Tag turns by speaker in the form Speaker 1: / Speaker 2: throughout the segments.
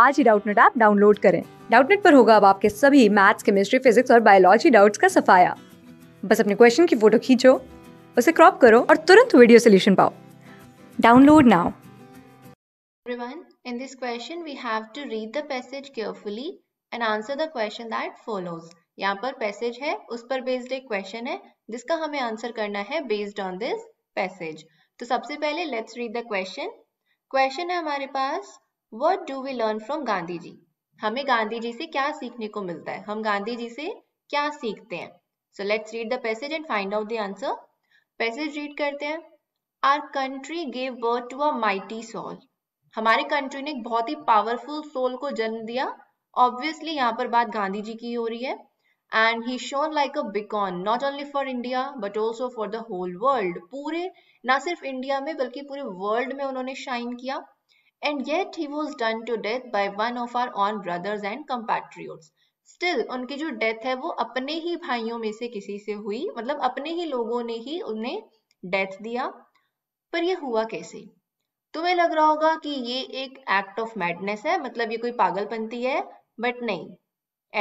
Speaker 1: आज ही Doubtnut app download करें डाउटनेट पर होगा अब आपके सभी मैथ्स केमिस्ट्री फिजिक्स और बायोलॉजी डाउट्स का सफाया बस अपने क्वेश्चन की फोटो खींचो उसे क्रॉप करो और तुरंत वीडियो सोल्यूशन पाओ download now
Speaker 2: Everyone, in this question we have to read the passage carefully and answer the question that follows. यहाँ पर पैसेज है उस पर बेस्ड एक क्वेश्चन है जिसका हमें आंसर करना है बेस्ड ऑन दिस पैसेज तो सबसे पहले let's read the question question है हमारे पास what do we learn from Gandhi ji हमें गांधी जी से क्या सीखने को मिलता है हम गांधी जी से क्या सीखते हैं so let's read the passage and find out the answer passage read करते हैं our country gave birth to a mighty soul हमारे कंट्री ने एक बहुत ही पावरफुल सोल को जन्म दिया ऑब्वियसली यहाँ पर बात गांधी जी की हो रही है and he shone like a beacon not only for India but also for the whole world पूरे ना सिर्फ इंडिया में बल्कि पूरे वर्ल्ड में उन्होंने शाइन किया and yet he was done to death by one of our own brothers and compatriots. Still उनकी जो डेथ है वो अपने ही भाइयों में से किसी से हुई मतलब अपने ही लोगों ने ही उन्हें डेथ दिया पर ये हुआ कैसे तुम्हें लग रहा होगा कि ये एक एक्ट ऑफ मैडनेस है मतलब ये कोई पागलपंती है बट नहीं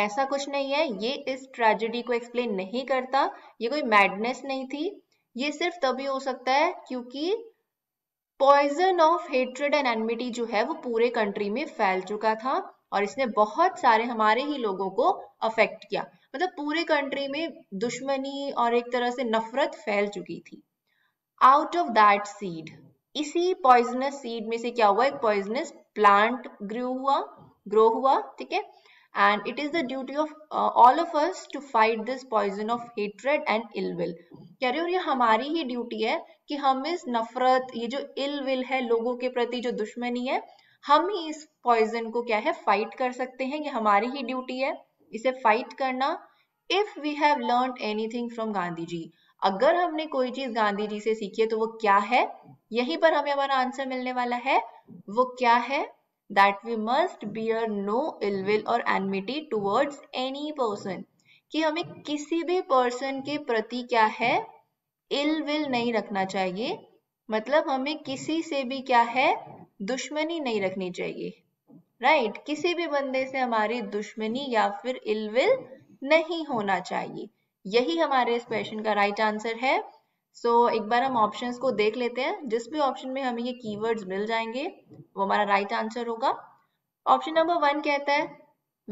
Speaker 2: ऐसा कुछ नहीं है ये इस ट्रेजिडी को एक्सप्लेन नहीं करता ये कोई मैडनेस नहीं थी ये सिर्फ तभी हो सकता है क्योंकि poison of hatred and enmity जो है वो पूरे कंट्री में फैल चुका था और इसने बहुत सारे हमारे ही लोगों को अफेक्ट किया मतलब पूरे कंट्री में दुश्मनी और एक तरह से नफरत फैल चुकी थी आउट ऑफ दैट सीड इसी पॉइजनस सीड में से क्या हुआ एक पॉइजनस प्लांट ग्रो हुआ ग्रो हुआ ठीक है and it is the duty of uh, all of us to fight this poison of hatred and ill will कह रहे हो ये हमारी ही ड्यूटी है कि हम इस नफरत ये जो ill will है लोगों के प्रति जो दुश्मनी है हम ही इस पॉइजन को क्या है फाइट कर सकते हैं ये हमारी ही ड्यूटी है इसे फाइट करना if we have learn anything from Gandhi ji अगर हमने कोई चीज गांधी जी से सीखी है तो वो क्या है यहीं पर हमें हमारा आंसर मिलने वाला है वो क्या है that we must bear no ill will or enmity towards any person कि हमें किसी भी पर्सन के प्रति क्या है ill will नहीं रखना चाहिए मतलब हमें किसी से भी क्या है दुश्मनी नहीं रखनी चाहिए राइट right? किसी भी बंदे से हमारी दुश्मनी या फिर इल विल नहीं होना चाहिए यही हमारे इस क्वेश्चन का राइट right आंसर है सो so, एक बार हम ऑप्शंस को देख लेते हैं जिस भी ऑप्शन में हमें ये कीवर्ड्स मिल जाएंगे वो हमारा राइट right आंसर होगा ऑप्शन नंबर वन कहता है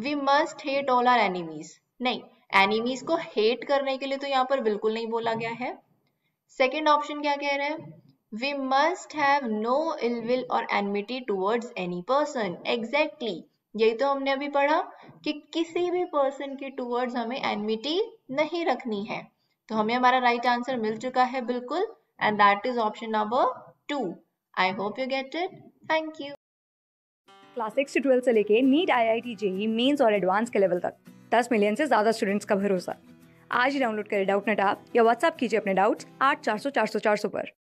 Speaker 2: we must hate all our enemies नहीं एनिमीज को हेट करने के लिए तो यहाँ पर बिल्कुल नहीं बोला गया है सेकेंड ऑप्शन क्या कह रहे हैं we must have no ill will or enmity towards any person. Exactly. यही तो हमने अभी पढ़ा कि किसी भी पर्सन के टूवर्ड्स हमें एनमिटी नहीं रखनी है तो हमें हमारा राइट आंसर मिल चुका है बिल्कुल and that is option number two I hope you get it thank you
Speaker 1: class six से ट्वेल्थ से लेके NEET I I T JEE mains और एडवांस के लेवल तक दस मिलियन से ज़्यादा स्टूडेंट्स का भरोसा आज ही डाउनलोड करें डाउट नेट आप या व्हाट्सअप कीजिए अपने डाउट्स आठ चार सौ चार सौ चार सौ पर